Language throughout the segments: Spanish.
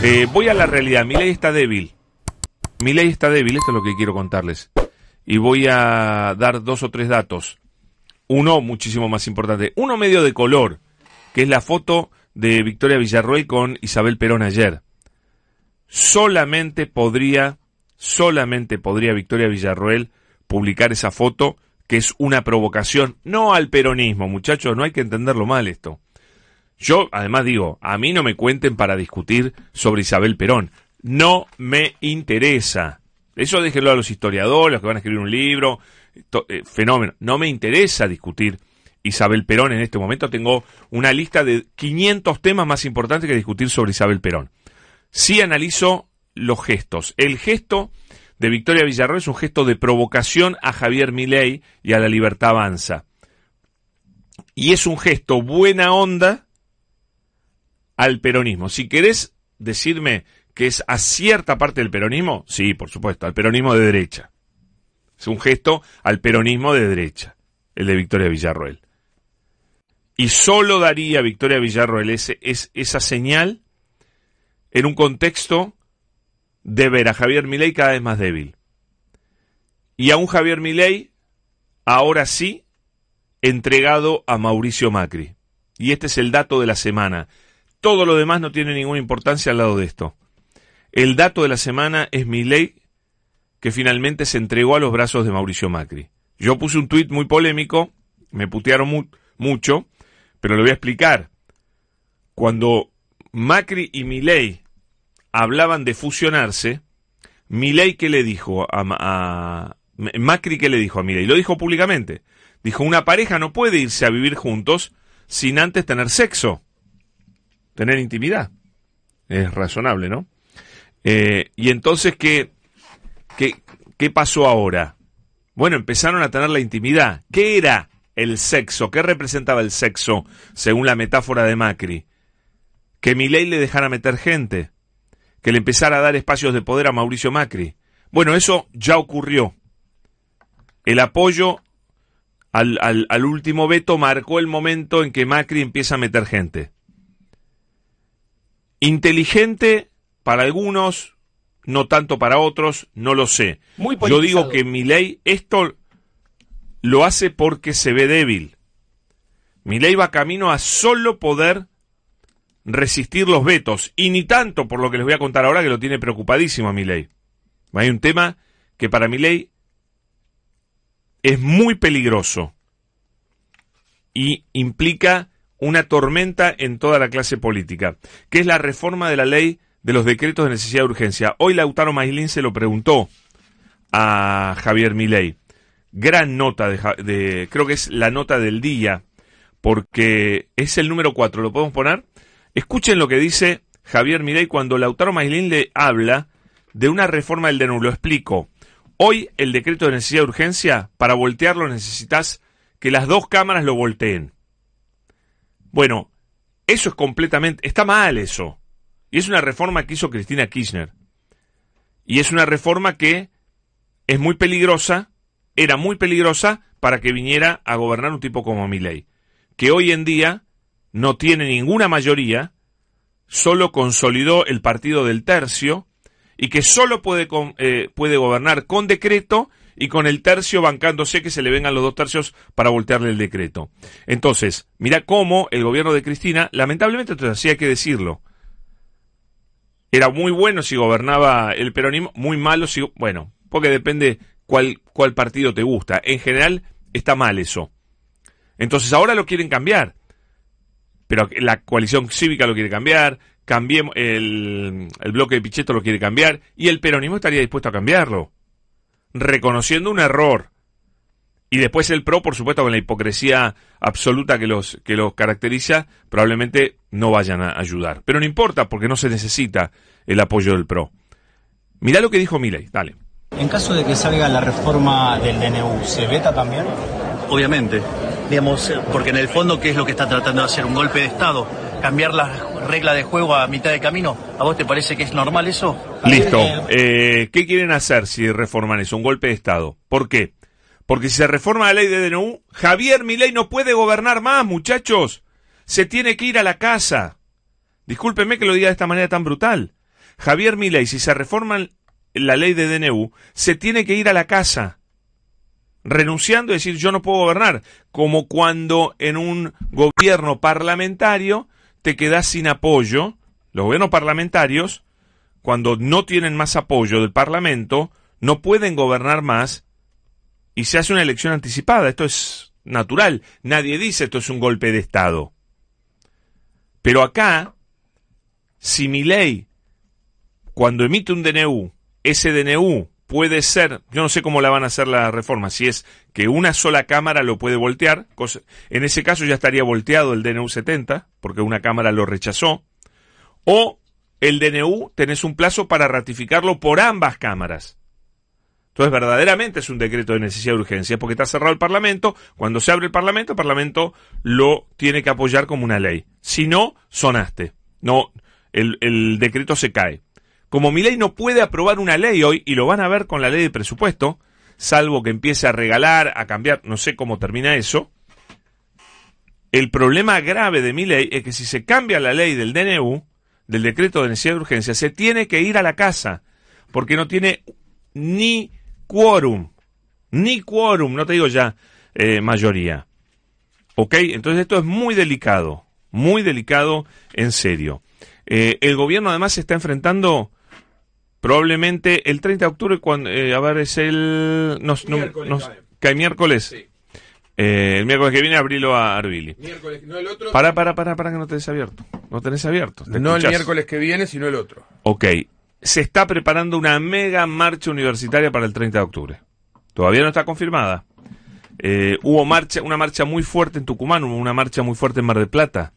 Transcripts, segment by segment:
Eh, voy a la realidad. Mi ley está débil. Mi ley está débil, esto es lo que quiero contarles. Y voy a dar dos o tres datos. Uno muchísimo más importante. Uno medio de color, que es la foto de Victoria Villarroel con Isabel Perón ayer. Solamente podría, solamente podría Victoria Villarroel publicar esa foto, que es una provocación, no al peronismo, muchachos, no hay que entenderlo mal esto. Yo, además, digo, a mí no me cuenten para discutir sobre Isabel Perón. No me interesa. Eso déjenlo a los historiadores, los que van a escribir un libro. Eh, fenómeno. No me interesa discutir Isabel Perón en este momento. Tengo una lista de 500 temas más importantes que discutir sobre Isabel Perón. Sí analizo los gestos. El gesto de Victoria Villarreal es un gesto de provocación a Javier Milei y a la Libertad Avanza. Y es un gesto buena onda al peronismo. Si querés decirme que es a cierta parte del peronismo, sí, por supuesto, al peronismo de derecha. Es un gesto al peronismo de derecha, el de Victoria Villarroel. Y solo daría Victoria Villarroel ese, es, esa señal en un contexto de ver a Javier Milei cada vez más débil. Y a un Javier Milei, ahora sí, entregado a Mauricio Macri. Y este es el dato de la semana. Todo lo demás no tiene ninguna importancia al lado de esto. El dato de la semana es mi ley que finalmente se entregó a los brazos de Mauricio Macri. Yo puse un tuit muy polémico, me putearon mucho, pero lo voy a explicar. Cuando Macri y Milei hablaban de fusionarse, Milei que le dijo a, a Macri que le dijo a Milei, lo dijo públicamente. Dijo, "Una pareja no puede irse a vivir juntos sin antes tener sexo." tener intimidad. Es razonable, ¿no? Eh, y entonces, ¿qué, ¿qué, pasó ahora? Bueno, empezaron a tener la intimidad. ¿Qué era el sexo? ¿Qué representaba el sexo, según la metáfora de Macri? Que Milei le dejara meter gente, que le empezara a dar espacios de poder a Mauricio Macri. Bueno, eso ya ocurrió. El apoyo al, al último veto marcó el momento en que Macri empieza a meter gente. Inteligente para algunos, no tanto para otros, no lo sé. Muy Yo digo que mi ley esto lo hace porque se ve débil. Mi ley va camino a solo poder resistir los vetos. Y ni tanto por lo que les voy a contar ahora que lo tiene preocupadísimo a mi ley. Hay un tema que para mi ley es muy peligroso y implica una tormenta en toda la clase política, que es la reforma de la ley de los decretos de necesidad de urgencia. Hoy Lautaro Maislin se lo preguntó a Javier Milei. Gran nota de, creo que es la nota del día, porque es el número 4, ¿lo podemos poner? Escuchen lo que dice Javier Milei cuando Lautaro Maislin le habla de una reforma del DNU. Lo explico. Hoy el decreto de necesidad de urgencia, para voltearlo necesitas que las dos cámaras lo volteen. Bueno, eso es completamente, está mal eso. Y es una reforma que hizo Cristina Kirchner. Y es una reforma que es muy peligrosa, era muy peligrosa para que viniera a gobernar un tipo como Milei, que hoy en día no tiene ninguna mayoría, solo consolidó el partido del tercio y que solo puede, eh, puede gobernar con decreto y con el tercio bancándose que se le vengan los dos tercios para voltearle el decreto. Entonces, mira cómo el gobierno de Cristina, lamentablemente, entonces así hay que decirlo, era muy bueno si gobernaba el peronismo, muy malo si, bueno, porque depende cuál, cuál partido te gusta. En general, está mal eso. Entonces ahora lo quieren cambiar. Pero la coalición cívica lo quiere cambiar, cambiemos el, el bloque de Pichetto lo quiere cambiar y el peronismo estaría dispuesto a cambiarlo reconociendo un error. Y después el PRO, por supuesto, con la hipocresía absoluta que los, que los caracteriza, probablemente no vayan a ayudar. Pero no importa, porque no se necesita el apoyo del PRO. Mirá lo que dijo miley dale. En caso de que salga la reforma del DNU, ¿se veta también? Obviamente, digamos, porque en el fondo, ¿qué es lo que está tratando de hacer? Un golpe de Estado cambiar la regla de juego a mitad de camino. ¿A vos te parece que es normal eso? Listo. Eh, eh, eh, ¿Qué quieren hacer si reforman eso? Un golpe de Estado. ¿Por qué? Porque si se reforma la ley de DNU, Javier Milei no puede gobernar más, muchachos. Se tiene que ir a la casa. Discúlpeme que lo diga de esta manera tan brutal. Javier Milei, si se reforma la ley de DNU, se tiene que ir a la casa renunciando y decir yo no puedo gobernar, como cuando en un gobierno parlamentario queda sin apoyo, los gobiernos parlamentarios, cuando no tienen más apoyo del Parlamento, no pueden gobernar más y se hace una elección anticipada. Esto es natural. Nadie dice esto es un golpe de Estado. Pero acá, si mi ley, cuando emite un DNU, ese DNU puede ser, yo no sé cómo la van a hacer la reforma, si es que una sola cámara lo puede voltear, en ese caso ya estaría volteado el DNU 70, porque una cámara lo rechazó, o el DNU tenés un plazo para ratificarlo por ambas cámaras. Entonces verdaderamente es un decreto de necesidad de urgencia, porque está cerrado el Parlamento, cuando se abre el Parlamento, el Parlamento lo tiene que apoyar como una ley. Si no, sonaste. No, el decreto se cae. Como mi ley no puede aprobar una ley hoy, y lo van a ver con la ley de presupuesto, salvo que empiece a regalar, a cambiar, no sé cómo termina eso, el problema grave de mi ley es que si se cambia la ley del DNU, del decreto de necesidad de urgencia, se tiene que ir a la casa, porque no tiene ni quórum, ni quórum, no te digo ya eh, mayoría. ¿Ok? Entonces esto es muy delicado, muy delicado, en serio. Eh, el gobierno además se está enfrentando Probablemente el 30 de octubre, cuando, eh, a ver, es el... Nos, miércoles, cae miércoles. Eh, el miércoles que viene abrilo a Arbili. Miércoles, no el otro. Para, para, para, para que no tenés abierto. No tenés abierto. no el miércoles que viene, sino el otro. Ok. Se está preparando una mega marcha universitaria para el 30 de octubre. Todavía no está confirmada. Eh, hubo marcha, una marcha muy fuerte en Tucumán, hubo una marcha muy fuerte en Mar del Plata.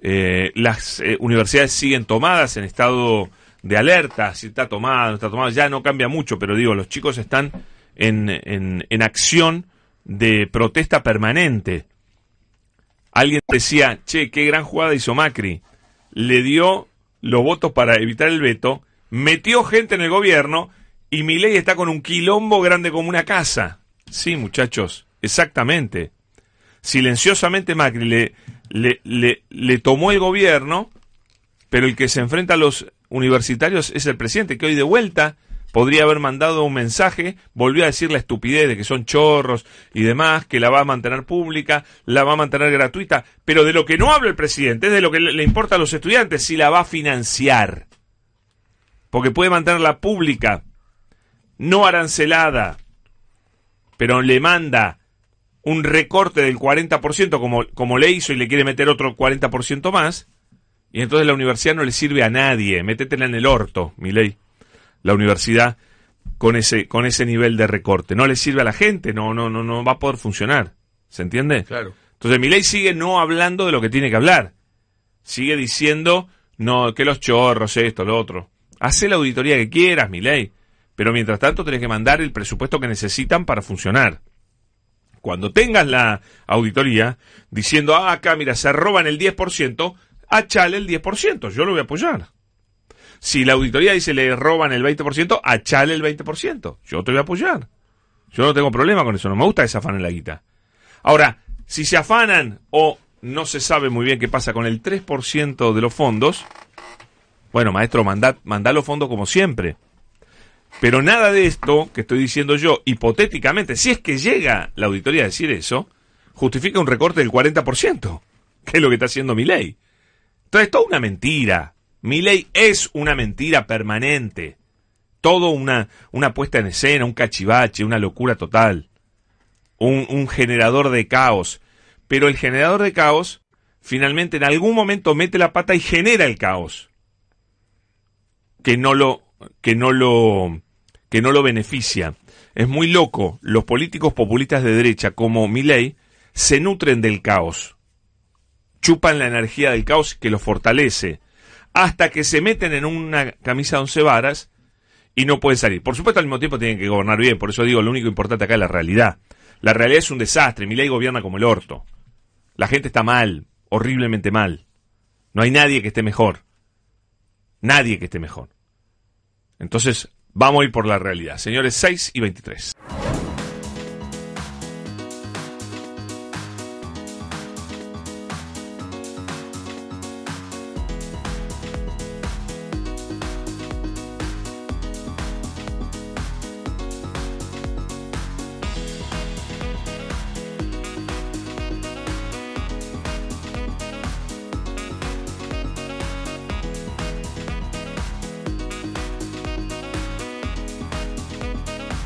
las universidades siguen tomadas en estado de alerta, si está tomada, no está tomada, ya no cambia mucho, pero digo, los chicos están en, acción de protesta permanente. Alguien decía, che, qué gran jugada hizo Macri. Le dio los votos para evitar el veto, metió gente en el gobierno y mi ley está con un quilombo grande como una casa. Sí, muchachos, exactamente. Silenciosamente Macri le, le tomó el gobierno, pero el que se enfrenta a los universitarios es el presidente, que hoy de vuelta podría haber mandado un mensaje, volvió a decir la estupidez de que son chorros y demás, que la va a mantener pública, la va a mantener gratuita, pero de lo que no habla el presidente es de lo que le importa a los estudiantes, si la va a financiar. Porque puede mantenerla pública, no arancelada, pero le manda un recorte del 40% como, como le hizo y le quiere meter otro 40% más, y entonces la universidad no le sirve a nadie. Métetela en el orto, mi ley. La universidad con ese, con ese nivel de recorte. No le sirve a la gente, no, no, no, no va a poder funcionar. ¿Se entiende? Claro. Entonces mi ley sigue no hablando de lo que tiene que hablar. Sigue diciendo, no, que los chorros, esto, lo otro. Hace la auditoría que quieras, mi ley. Pero mientras tanto tenés que mandar el presupuesto que necesitan para funcionar cuando tengas la auditoría diciendo, ah, acá, mira, se roban el 10%, a Chale el 10%, yo lo voy a apoyar. Si la auditoría dice le roban el 20%, a Chale el 20%, yo te voy a apoyar. Yo no tengo problema con eso, no me gusta que se afanen la guita. Ahora, si se afanan o no se sabe muy bien qué pasa con el 3% de los fondos, bueno, maestro, manda, manda los fondos como siempre. Pero nada de esto que estoy diciendo yo, hipotéticamente, si es que llega la auditoría a decir eso, justifica un recorte del 40%, que es lo que está haciendo mi ley. Entonces, toda una mentira. ley es una mentira permanente. Todo una, una puesta en escena, un cachivache, una locura total. Un, generador de caos. Pero el generador de caos, finalmente, en algún momento mete la pata y genera el caos. Que no lo, que no lo, que no lo beneficia. Es muy loco. Los políticos populistas de derecha, como Milei se nutren del caos chupan la energía del caos que los fortalece, hasta que se meten en una camisa de once varas y no pueden salir. Por supuesto, al mismo tiempo tienen que gobernar bien, por eso digo, lo único importante acá es la realidad. La realidad es un desastre, mi ley gobierna como el orto. La gente está mal, horriblemente mal. No hay nadie que esté mejor. Nadie que esté mejor. Entonces, vamos a ir por la realidad. Señores, 6 y 23.